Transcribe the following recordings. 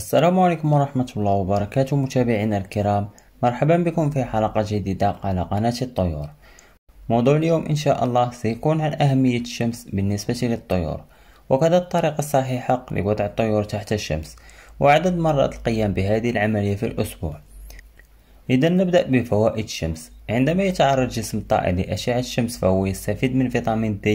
السلام عليكم ورحمة الله وبركاته متابعينا الكرام مرحبا بكم في حلقة جديدة على قناة الطيور موضوع اليوم إن شاء الله سيكون عن أهمية الشمس بالنسبة للطيور وكذا الطريقة الصحيحة لوضع الطيور تحت الشمس وعدد مرات القيام بهذه العملية في الأسبوع إذا نبدأ بفوائد الشمس عندما يتعرض جسم الطائر لأشعة الشمس فهو يستفيد من فيتامين د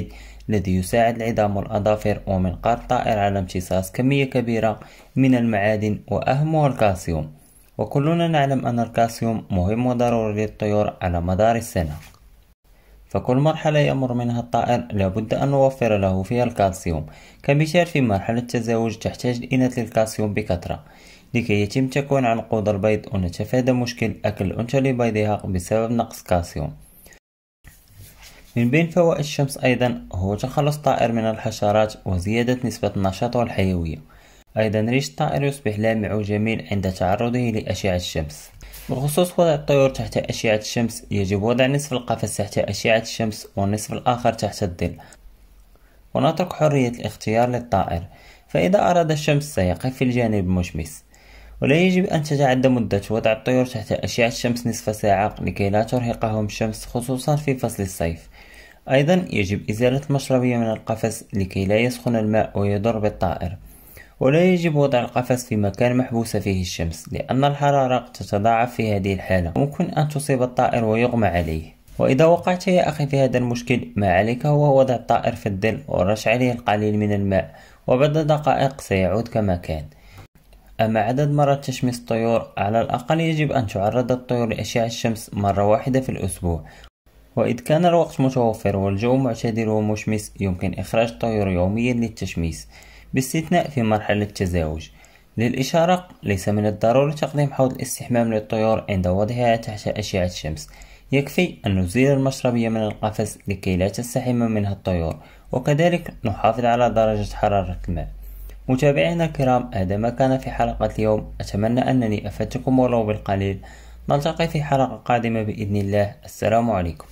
الذي يساعد العظام والأظافر ومنقار الطائر على امتصاص كمية كبيرة من المعادن وأهمها الكالسيوم وكلنا نعلم أن الكالسيوم مهم وضروري للطيور على مدار السنة فكل مرحلة يمر منها الطائر لابد أن نوفر له فيها الكالسيوم كمثال في مرحلة التزاوج تحتاج الإناث للكالسيوم بكثرة لكي يتم تكوين عنقود البيض ونتفادى مشكل أكل الأنثى لبيضها بسبب نقص كالسيوم من بين فوائد الشمس أيضا هو تخلص الطائر من الحشرات وزيادة نسبة النشاط والحيوية أيضا ريش الطائر يصبح لامع وجميل عند تعرضه لأشعة الشمس بخصوص وضع الطيور تحت أشعة الشمس يجب وضع نصف القفص تحت أشعة الشمس والنصف الآخر تحت الظل ونترك حرية الاختيار للطائر فإذا أراد الشمس سيقف في الجانب المشمس ولا يجب أن تتعدى مدة وضع الطيور تحت أشعة الشمس نصف ساعة لكي لا ترهقهم الشمس خصوصا في فصل الصيف أيضا يجب إزالة المشربية من القفص لكي لا يسخن الماء ويضر بالطائر ولا يجب وضع القفص في مكان محبوسة فيه الشمس لأن الحرارة تتضاعف في هذه الحالة وممكن أن تصيب الطائر ويغمى عليه وإذا وقعت يا أخي في هذا المشكل ما عليك هو وضع الطائر في الظل ورش عليه القليل من الماء وبعد دقائق سيعود كما كان أما عدد مرات تشميس الطيور على الأقل يجب أن تعرض الطيور لأشعة الشمس مرة واحدة في الأسبوع وإذ كان الوقت متوفر والجو معتدل ومشمس يمكن إخراج الطيور يوميا للتشميس باستثناء في مرحلة التزاوج للإشارة ليس من الضروري تقديم حوض الاستحمام للطيور عند وضعها تحت أشعة الشمس يكفي أن نزيل المشربية من القفص لكي لا تستحم منها الطيور وكذلك نحافظ على درجة حرارة الماء متابعينا الكرام هذا ما كان في حلقة اليوم أتمنى أنني أفدتكم ولو بالقليل نلتقي في حلقة قادمة بإذن الله السلام عليكم